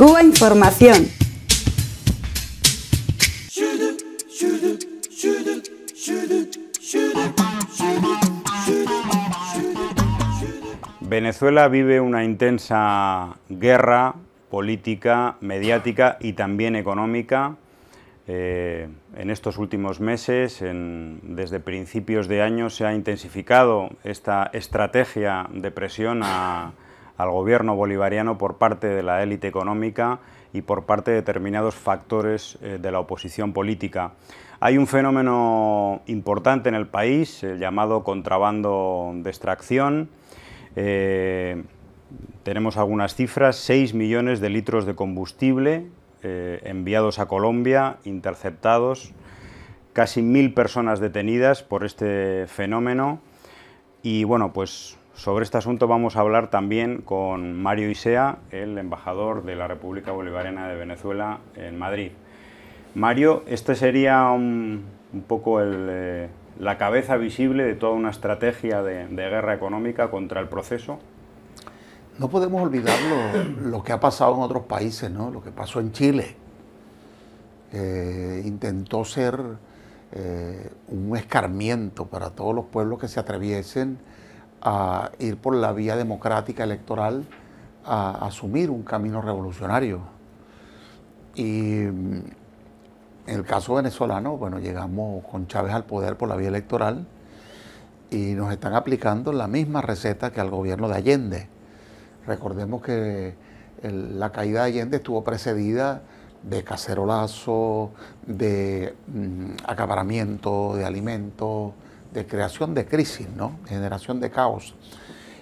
Cuba Información. Venezuela vive una intensa guerra política, mediática y también económica eh, en estos últimos meses, desde principios de año, se ha intensificado esta estrategia de presión a al gobierno bolivariano por parte de la élite económica y por parte de determinados factores eh, de la oposición política. Hay un fenómeno importante en el país, el llamado contrabando de extracción. Eh, tenemos algunas cifras, 6 millones de litros de combustible eh, enviados a Colombia, interceptados, casi mil personas detenidas por este fenómeno y bueno, pues sobre este asunto vamos a hablar también con Mario Isea, el embajador de la República Bolivariana de Venezuela en Madrid. Mario, este sería un, poco eh, la cabeza visible de toda una estrategia de, guerra económica contra el proceso. No podemos olvidar lo, que ha pasado en otros países, ¿no? lo que pasó en Chile. Eh, intentó ser eh, un escarmiento para todos los pueblos que se atreviesen a ir por la vía democrática electoral a asumir un camino revolucionario. Y mm, en el caso venezolano, bueno, llegamos con Chávez al poder por la vía electoral y nos están aplicando la misma receta que al gobierno de Allende. Recordemos que la caída de Allende estuvo precedida de cacerolazo, de mm, acabaramiento de alimentos, de creación de crisis, ¿no? generación de caos.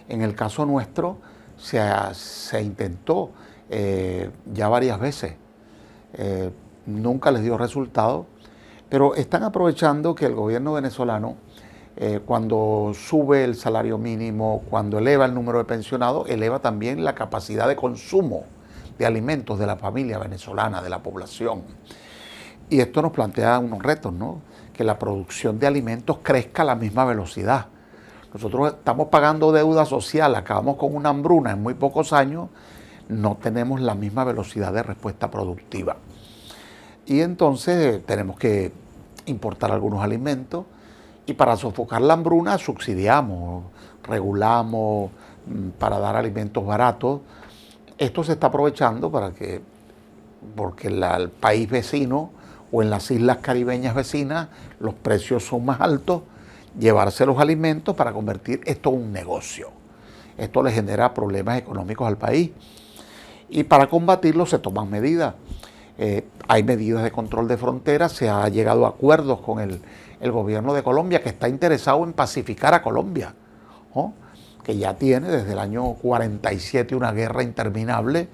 En el caso nuestro se, se intentó eh, ya varias veces, eh, nunca les dio resultado, pero están aprovechando que el gobierno venezolano, eh, cuando sube el salario mínimo, cuando eleva el número de pensionados, eleva también la capacidad de consumo de alimentos de la familia venezolana, de la población. Y esto nos plantea unos retos, ¿no? que la producción de alimentos crezca a la misma velocidad. Nosotros estamos pagando deuda social, acabamos con una hambruna en muy pocos años, no tenemos la misma velocidad de respuesta productiva. Y entonces eh, tenemos que importar algunos alimentos y para sofocar la hambruna subsidiamos, regulamos mm, para dar alimentos baratos. Esto se está aprovechando para que, porque el país vecino o en las islas caribeñas vecinas los precios son más altos, llevarse los alimentos para convertir esto en un negocio. Esto le genera problemas económicos al país. Y para combatirlo se toman medidas. Eh, hay medidas de control de fronteras, se ha llegado a acuerdos con el, el gobierno de Colombia que está interesado en pacificar a Colombia, que ya tiene desde el año 47 una guerra interminable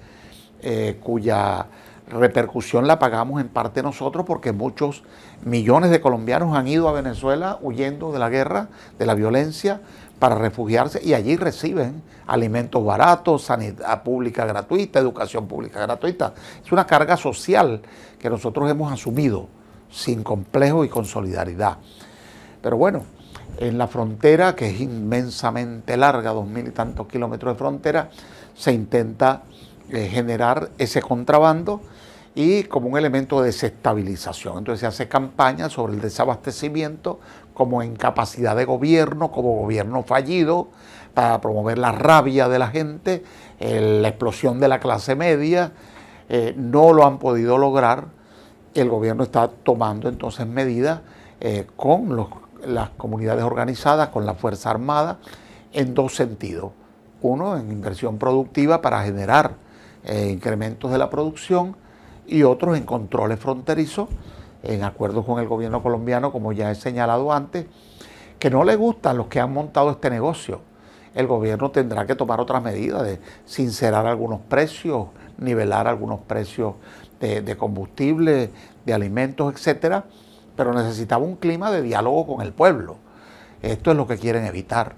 eh, cuya repercusión la pagamos en parte nosotros porque muchos millones de colombianos han ido a Venezuela huyendo de la guerra, de la violencia, para refugiarse y allí reciben alimentos baratos, sanidad pública gratuita, educación pública gratuita. Es una carga social que nosotros hemos asumido sin complejo y con solidaridad. Pero bueno, en la frontera, que es inmensamente larga, dos mil y tantos kilómetros de frontera, se intenta eh, generar ese contrabando y como un elemento de desestabilización. Entonces se hace campaña sobre el desabastecimiento como incapacidad de gobierno, como gobierno fallido, para promover la rabia de la gente, la explosión de la clase media. Eh, no lo han podido lograr. El gobierno está tomando entonces medidas eh, con las comunidades organizadas, con la Fuerza Armada, en dos sentidos. Uno, en inversión productiva para generar eh, incrementos de la producción y otros en controles fronterizos, en acuerdo con el gobierno colombiano, como ya he señalado antes, que no le gustan los que han montado este negocio. El gobierno tendrá que tomar otras medidas de sincerar algunos precios, nivelar algunos precios de, combustible, de alimentos, etcétera, pero necesitaba un clima de diálogo con el pueblo. Esto es lo que quieren evitar.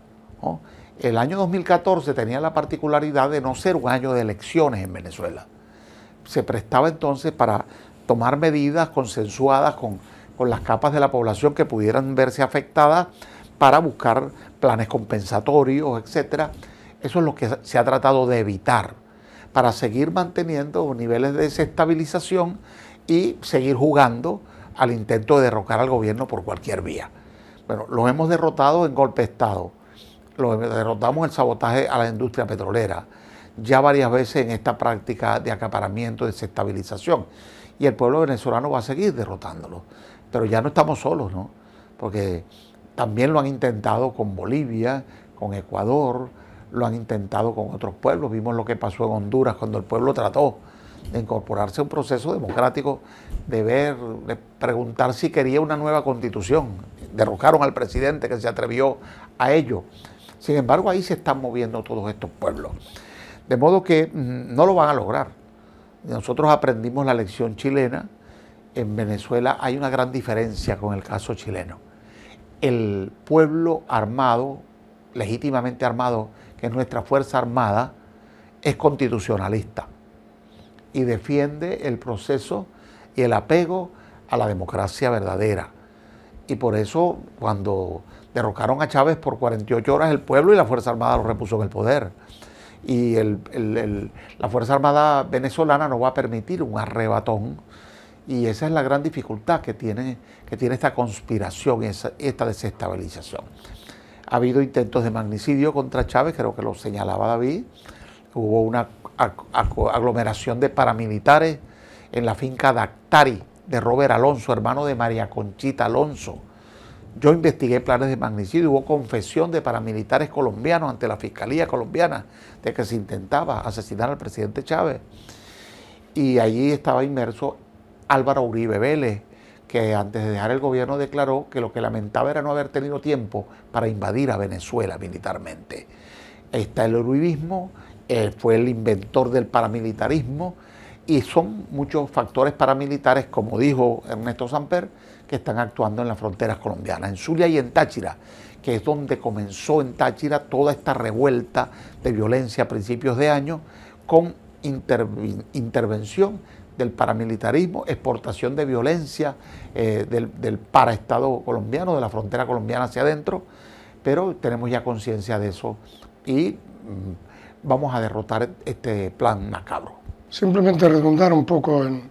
El año 2014 tenía la particularidad de no ser un año de elecciones en Venezuela. Se prestaba entonces para tomar medidas consensuadas con, las capas de la población que pudieran verse afectadas para buscar planes compensatorios, etc. Eso es lo que se ha tratado de evitar para seguir manteniendo niveles de desestabilización y seguir jugando al intento de derrocar al gobierno por cualquier vía. Bueno, lo hemos derrotado en golpe de Estado, derrotamos el sabotaje a la industria petrolera, ya varias veces en esta práctica de acaparamiento, de desestabilización. Y el pueblo venezolano va a seguir derrotándolo. Pero ya no estamos solos, ¿no? Porque también lo han intentado con Bolivia, con Ecuador, lo han intentado con otros pueblos. Vimos lo que pasó en Honduras cuando el pueblo trató de incorporarse a un proceso democrático, de ver, de preguntar si quería una nueva constitución. Derrocaron al presidente que se atrevió a ello. Sin embargo, ahí se están moviendo todos estos pueblos. De modo que mm, no lo van a lograr. Nosotros aprendimos la lección chilena. En Venezuela hay una gran diferencia con el caso chileno. El pueblo armado, legítimamente armado, que es nuestra Fuerza Armada, es constitucionalista y defiende el proceso y el apego a la democracia verdadera. Y por eso cuando derrocaron a Chávez por 48 horas el pueblo y la Fuerza Armada lo repuso en el poder. Y la Fuerza Armada venezolana no va a permitir un arrebatón. Y esa es la gran dificultad que tiene, que tiene esta conspiración, esa, esta desestabilización. Ha habido intentos de magnicidio contra Chávez, creo que lo señalaba David. Hubo una aglomeración de paramilitares en la finca Dactari, de Robert Alonso, hermano de María Conchita Alonso. Yo investigué planes de magnicidio, hubo confesión de paramilitares colombianos ante la Fiscalía colombiana de que se intentaba asesinar al presidente Chávez. Y allí estaba inmerso Álvaro Uribe Vélez, que antes de dejar el gobierno declaró que lo que lamentaba era no haber tenido tiempo para invadir a Venezuela militarmente. Está el uribismo, eh, fue el inventor del paramilitarismo, y son muchos factores paramilitares, como dijo Ernesto Samper, que están actuando en las fronteras colombianas, en Zulia y en Táchira, que es donde comenzó en Táchira toda esta revuelta de violencia a principios de año con intervención del paramilitarismo, exportación de violencia eh, del, paraestado colombiano, de la frontera colombiana hacia adentro, pero tenemos ya conciencia de eso y mm, vamos a derrotar este plan macabro. Simplemente redundar un poco en,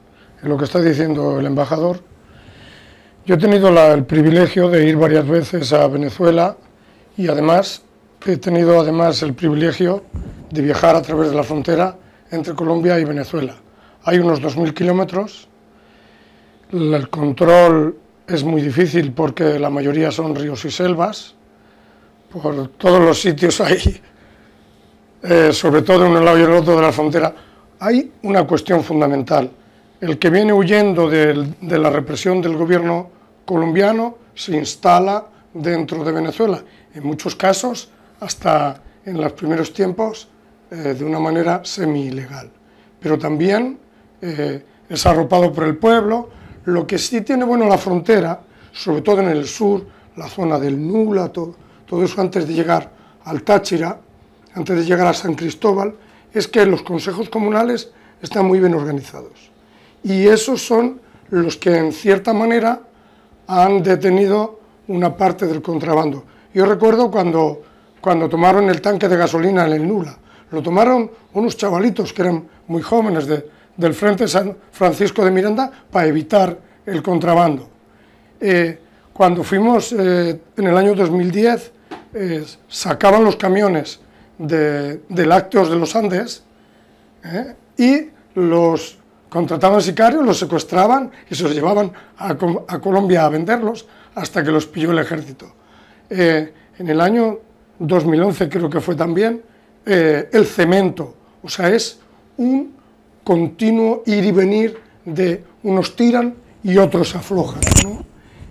lo que está diciendo el embajador. Yo he tenido el privilegio de ir varias veces a Venezuela y además he tenido además el privilegio de viajar a través de la frontera entre Colombia y Venezuela. Hay unos 2.000 kilómetros, el control es muy difícil porque la mayoría son ríos y selvas, por todos los sitios hay, eh, sobre todo en un lado y el otro de la frontera, hay una cuestión fundamental. El que viene huyendo de, la represión del gobierno colombiano se instala dentro de Venezuela. En muchos casos, hasta en los primeros tiempos, eh, de una manera semi-ilegal. Pero también eh, es arropado por el pueblo. Lo que sí tiene bueno la frontera, sobre todo en el sur, la zona del Nula, todo eso antes de llegar al Táchira, antes de llegar a San Cristóbal, es que los consejos comunales están muy bien organizados. Y esos son los que en cierta manera han detenido una parte del contrabando. Yo recuerdo cuando, cuando tomaron el tanque de gasolina en el Nula, lo tomaron unos chavalitos que eran muy jóvenes del Frente San Francisco de Miranda para evitar el contrabando. Eh, cuando fuimos eh, en el año 2010, eh, sacaban los camiones de, lácteos de los Andes ¿eh? y los contrataban sicarios, los secuestraban y se los llevaban a, Colombia a venderlos hasta que los pilló el ejército. Eh, en el año 2011 creo que fue también eh, el cemento, o sea, es un continuo ir y venir de unos tiran y otros aflojan.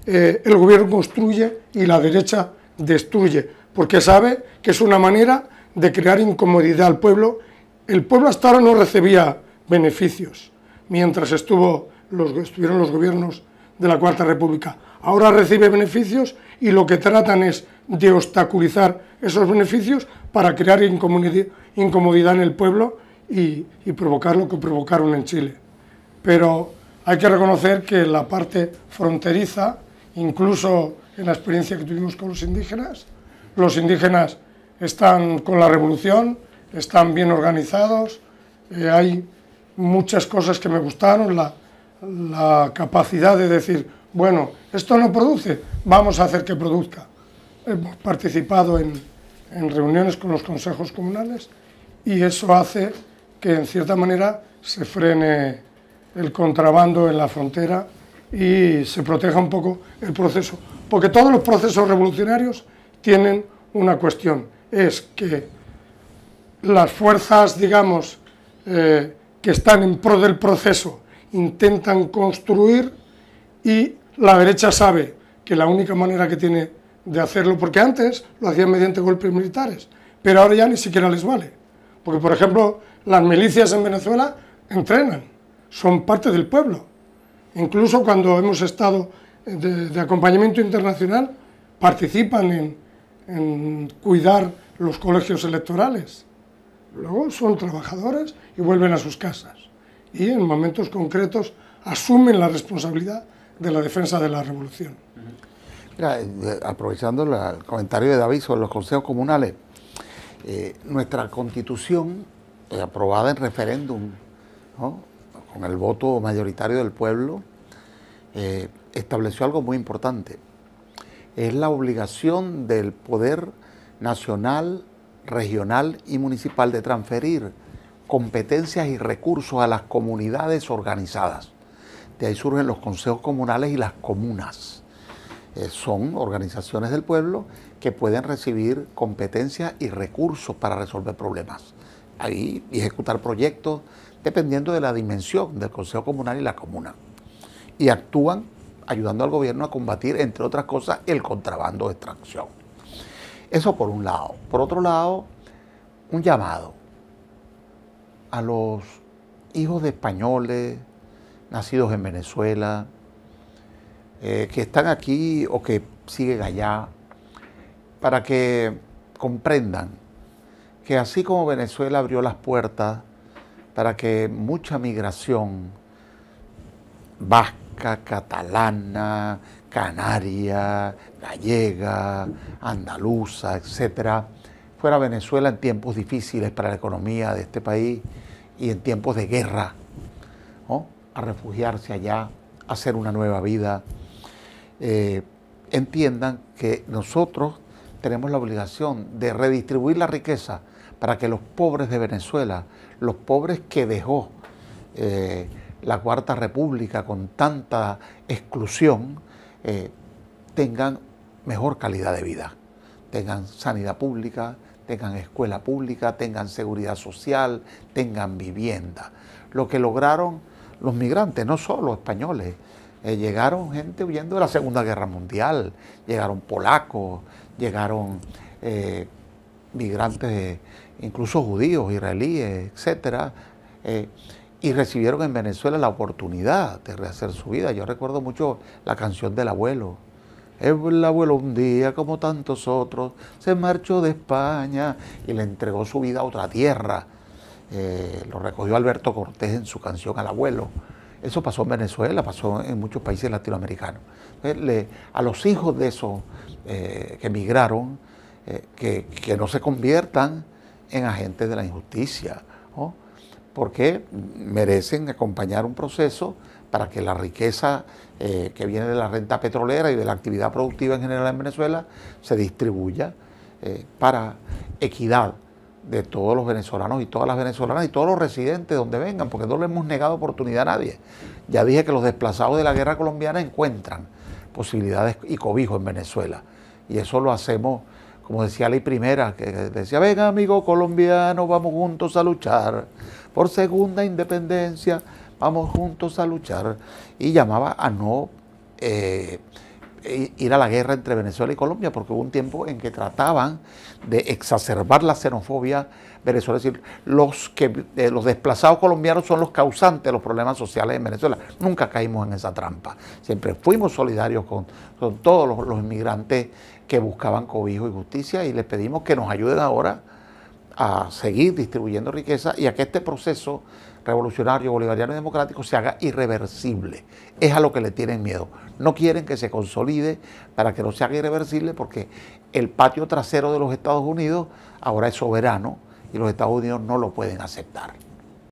el gobierno construye y la derecha destruye, porque sabe que es una manera de crear incomodidad al pueblo, el pueblo hasta ahora no recibía beneficios mientras estuvo, los, estuvieron los gobiernos de la Cuarta República. Ahora recibe beneficios y lo que tratan es de obstaculizar esos beneficios para crear incomodidad, en el pueblo y, y provocar lo que provocaron en Chile. Pero hay que reconocer que la parte fronteriza, incluso en la experiencia que tuvimos con los indígenas, los indígenas están con la revolución, están bien organizados, eh, hay muchas cosas que me gustaron, la, capacidad de decir, bueno, esto no produce, vamos a hacer que produzca. Hemos participado en reuniones con los consejos comunales y eso hace que en cierta manera se frene el contrabando en la frontera y se proteja un poco el proceso. Porque todos los procesos revolucionarios tienen una cuestión, es que las fuerzas, digamos, eh, que están en pro del proceso intentan construir y la derecha sabe que la única manera que tiene de hacerlo, porque antes lo hacían mediante golpes militares, pero ahora ya ni siquiera les vale. Porque, por ejemplo, las milicias en Venezuela entrenan, son parte del pueblo. Incluso cuando hemos estado de, acompañamiento internacional, participan en, en cuidar los colegios electorales. Luego son trabajadores y vuelven a sus casas. Y en momentos concretos asumen la responsabilidad de la defensa de la revolución. Eh, eh, aprovechando el comentario de David sobre los consejos comunales, eh, nuestra constitución, aprobada en referéndum, con el voto mayoritario del pueblo, estableció algo muy importante. Es la obligación del poder nacional, regional y municipal de transferir competencias y recursos a las comunidades organizadas. De ahí surgen los consejos comunales y las comunas. Eh, son organizaciones del pueblo que pueden recibir competencias y recursos para resolver problemas. Ahí ejecutar proyectos dependiendo de la dimensión del consejo comunal y la comuna. Y actúan ayudando al gobierno a combatir, entre otras cosas, el contrabando de extracción. Eso por un lado. Por otro lado, un llamado a los hijos de españoles nacidos en Venezuela, eh, que están aquí o que siguen allá, para que comprendan que así como Venezuela abrió las puertas para que mucha migración vasca, catalana, canaria, gallega, andaluza, etcétera, fuera Venezuela en tiempos difíciles para la economía de este país y en tiempos de guerra, a refugiarse allá, a hacer una nueva vida. Eh, entiendan que nosotros tenemos la obligación de redistribuir la riqueza para que los pobres de Venezuela, los pobres que dejó eh, la Cuarta República con tanta exclusión eh, tengan mejor calidad de vida, tengan sanidad pública, tengan escuela pública, tengan seguridad social, tengan vivienda. Lo que lograron los migrantes, no solo españoles, eh, llegaron gente huyendo de la Segunda Guerra Mundial, llegaron polacos, llegaron eh, migrantes, incluso judíos, israelíes, etcétera y recibieron en Venezuela la oportunidad de rehacer su vida. Yo recuerdo mucho la canción del abuelo. El abuelo un día, como tantos otros, se marchó de España y le entregó su vida a otra tierra. Eh, lo recogió Alberto Cortés en su canción al abuelo. Eso pasó en Venezuela, pasó en muchos países latinoamericanos. a los hijos de esos eh, que emigraron, eh, que no se conviertan en agentes de la injusticia, porque merecen acompañar un proceso para que la riqueza eh, que viene de la renta petrolera y de la actividad productiva en general en Venezuela se distribuya eh, para equidad de todos los venezolanos y todas las venezolanas y todos los residentes donde vengan, porque no le hemos negado oportunidad a nadie. Ya dije que los desplazados de la guerra colombiana encuentran posibilidades y cobijo en Venezuela. Y eso lo hacemos, como decía Ley Primera, que decía, venga amigo colombianos, vamos juntos a luchar por segunda independencia, vamos juntos a luchar. Y llamaba a no eh, ir a la guerra entre Venezuela y Colombia, porque hubo un tiempo en que trataban de exacerbar la xenofobia venezolana, es decir, los, que, eh, los desplazados colombianos son los causantes de los problemas sociales en Venezuela. Nunca caímos en esa trampa, siempre fuimos solidarios con, todos los, los inmigrantes que buscaban cobijo y justicia y les pedimos que nos ayuden ahora a seguir distribuyendo riqueza y a que este proceso revolucionario, bolivariano y democrático se haga irreversible. Es a lo que le tienen miedo. No quieren que se consolide para que no se haga irreversible porque el patio trasero de los Estados Unidos ahora es soberano y los Estados Unidos no lo pueden aceptar.